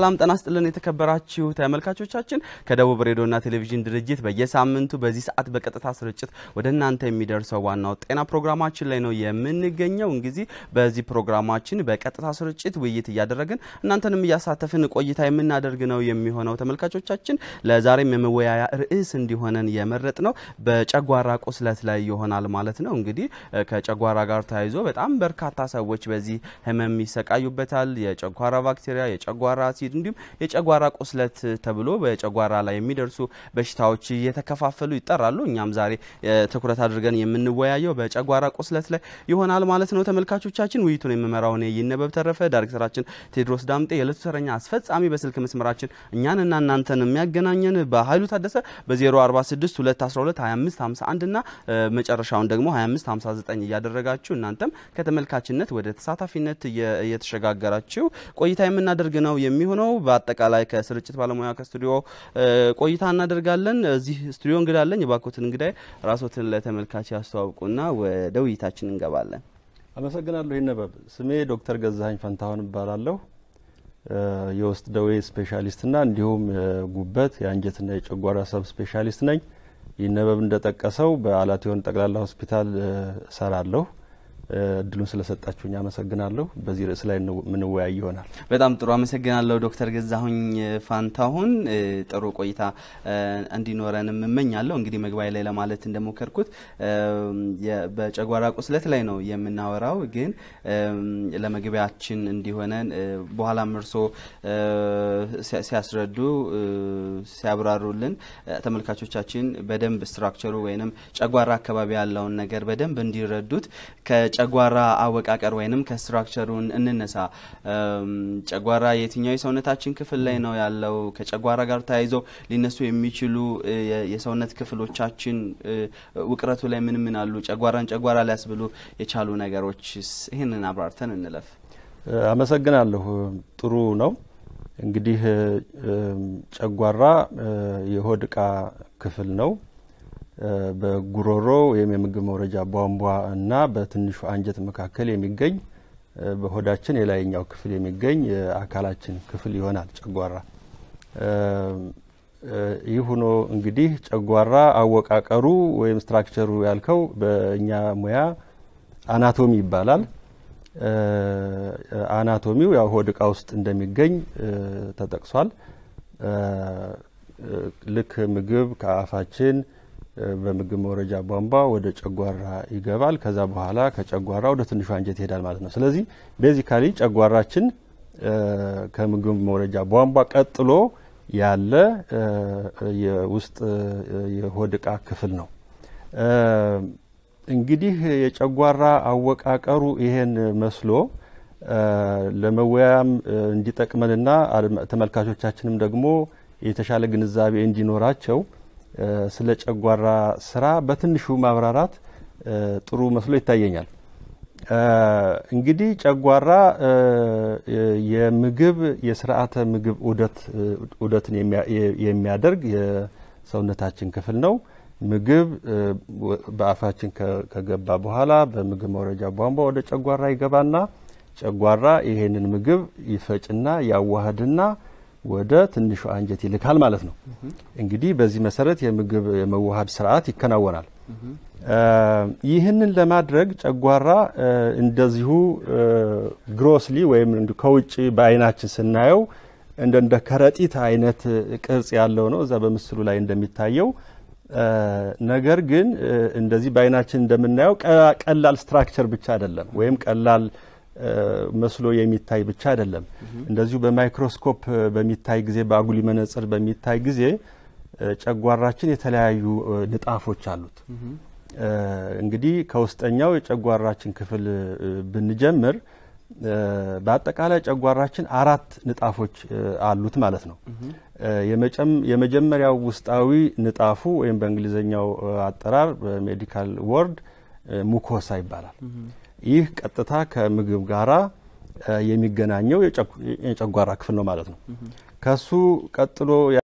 ሰላም ጤና ይስጥልን የተከበራችሁ ተመልካቾቻችን፣ ከደቡብ ሬዲዮና ቴሌቪዥን ድርጅት በየሳምንቱ በዚህ ሰዓት በቀጥታ ስርጭት ወደ እናንተ የሚደርሰው ዋናው ጤና ፕሮግራማችን ላይ ነው የምንገኘው። እንግዲህ በዚህ ፕሮግራማችን በቀጥታ ስርጭት ውይይት እያደረግን እናንተንም እያሳተፍን ቆይታ የምናደርግ ነው የሚሆነው። ተመልካቾቻችን፣ ለዛሬም የመወያያ ርዕስ እንዲሆነን የመረጥ ነው በጨጓራ ቁስለት ላይ ይሆናል ማለት ነው። እንግዲህ ከጨጓራ ጋር ተያይዞ በጣም በርካታ ሰዎች በዚህ ህመም ይሰቃዩበታል። የጨጓራ ባክቴሪያ፣ የጨጓራ አሲድ ቲፎይድ እንዲሁም የጨጓራ ቁስለት ተብሎ በጨጓራ ላይ የሚደርሱ በሽታዎች እየተከፋፈሉ ይጠራሉ። እኛም ዛሬ ትኩረት አድርገን የምንወያየው በጨጓራ ቁስለት ላይ ይሆናል ማለት ነው። ተመልካቾቻችን ውይይቱን የምመራው እኔ ይነበብ ተረፈ፣ ዳይሬክተራችን ቴድሮስ ዳምጤ፣ የዕለቱ ተረኛ አስፈጻሚ በስልክ መስመራችን እኛንና እናንተን የሚያገናኘን በሀይሉ ታደሰ በ046 እና መጨረሻውን ደግሞ 2559 እያደረጋችሁ እናንተም ከተመልካችነት ወደ ተሳታፊነት እየተሸጋገራችሁ ቆይታ የምናደርግ ነው የሚሆነው። ነው። በአጠቃላይ ከስርጭት ባለሙያ ከስቱዲዮ ቆይታ እናደርጋለን። እዚህ ስቱዲዮ እንግዳለኝ የባኮትን እንግዳይ ራሶትን ለተመልካች ያስተዋውቁና ወደ ውይይታችን እንገባለን። አመሰግናለሁ። ይነበብ ስሜ ዶክተር ገዛሀኝ ፈንታሁን እባላለሁ። የውስጥ ደዌ ስፔሻሊስትና እንዲሁም ጉበት የአንጀትና የጨጓራ ሰብ ስፔሻሊስት ነኝ። ይነበብ እንደጠቀሰው በአላትዮን ጠቅላላ ሆስፒታል እሰራለሁ። እድሉን ስለሰጣችሁኝ አመሰግናለሁ። በዚህ ርዕስ ላይ ምንወያይ ይሆናል። በጣም ጥሩ አመሰግናለሁ ዶክተር ገዛሁኝ ፋንታሁን። ጥሩ ቆይታ እንዲኖረን እመኛለሁ። እንግዲህ መግባይ ላይ ለማለት እንደሞከርኩት በጨጓራ ቁስለት ላይ ነው የምናወራው፣ ግን ለመግቢያችን እንዲሆነን በኋላም እርሶ ሲያስረዱ ሲያብራሩልን ተመልካቾቻችን በደንብ ስትራክቸሩ ወይንም ጨጓራ አካባቢ ያለውን ነገር በደንብ እንዲረዱት ጨጓራ አወቃቀር ወይንም ከስትራክቸሩ እንነሳ። ጨጓራ የትኛው የሰውነታችን ክፍል ላይ ነው ያለው? ከጨጓራ ጋር ተያይዞ ሊነሱ የሚችሉ የሰውነት ክፍሎቻችን ውቅረቱ ላይ ምን ምን አሉ? ጨጓራን ጨጓራ ሊያስብሉ የቻሉ ነገሮች ይህንን አብራርተን እንለፍ። አመሰግናለሁ። ጥሩ ነው። እንግዲህ ጨጓራ የሆድ እቃ ክፍል ነው። በጉሮሮ ወይም የምግብ መውረጃ ቧንቧ እና በትንሹ አንጀት መካከል የሚገኝ በሆዳችን የላይኛው ክፍል የሚገኝ የአካላችን ክፍል ይሆናል ጨጓራ። ይህ ሆኖ እንግዲህ ጨጓራ አወቃቀሩ ወይም ስትራክቸሩ ያልከው በእኛ ሙያ አናቶሚ ይባላል። አናቶሚው ያው ሆድ እቃ ውስጥ እንደሚገኝ ተጠቅሷል። ልክ ምግብ ከአፋችን በምግብ መውረጃ ቧንቧ ወደ ጨጓራ ይገባል። ከዛ በኋላ ከጨጓራ ወደ ትንሿ አንጀት ይሄዳል ማለት ነው። ስለዚህ ቤዚካሊ ጨጓራችን ከምግብ መውረጃ ቧንቧ ቀጥሎ ያለ የውስጥ የሆድ እቃ ክፍል ነው። እንግዲህ የጨጓራ አወቃቀሩ ይሄን መስሎ ለመወያም እንዲጠቅመንና ተመልካቾቻችንም ደግሞ የተሻለ ግንዛቤ እንዲኖራቸው ስለ ጨጓራ ስራ በትንሹ ማብራራት ጥሩ መስሎ ይታየኛል። እንግዲህ ጨጓራ የምግብ የስርዓተ ምግብ ውደትን የሚያደርግ የሰውነታችን ክፍል ነው። ምግብ በአፋችን ከገባ በኋላ በምግብ መውረጃ ቧንቧ ወደ ጨጓራ ይገባና ጨጓራ ይሄንን ምግብ ይፈጭና ያዋህድና ወደ ትንሹ አንጀት ይልካል ማለት ነው። እንግዲህ በዚህ መሰረት የምግብ የመዋሃድ ስርዓት ይከናወናል። ይህንን ለማድረግ ጨጓራ እንደዚሁ ግሮስሊ ወይም ከውጭ በአይናችን ስናየው እንደ ከረጢት አይነት ቅርጽ ያለው ነው እዛ በምስሉ ላይ እንደሚታየው። ነገር ግን እንደዚህ በአይናችን እንደምናየው ቀላል ስትራክቸር ብቻ አይደለም ወይም ቀላል መስሎ የሚታይ ብቻ አይደለም። እንደዚሁ በማይክሮስኮፕ በሚታይ ጊዜ፣ በአጉሊ መነጽር በሚታይ ጊዜ ጨጓራችን የተለያዩ ንጣፎች አሉት። እንግዲህ ከውስጠኛው የጨጓራችን ክፍል ብንጀምር በአጠቃላይ ጨጓራችን አራት ንጣፎች አሉት ማለት ነው። የመጀመሪያው ውስጣዊ ንጣፉ ወይም በእንግሊዝኛው አጠራር በሜዲካል ወርድ ሙኮሳ ይባላል። ይህ ቀጥታ ከምግብ ጋራ የሚገናኘው የጨጓራ ክፍል ነው ማለት ነው። ከሱ ቀጥሎ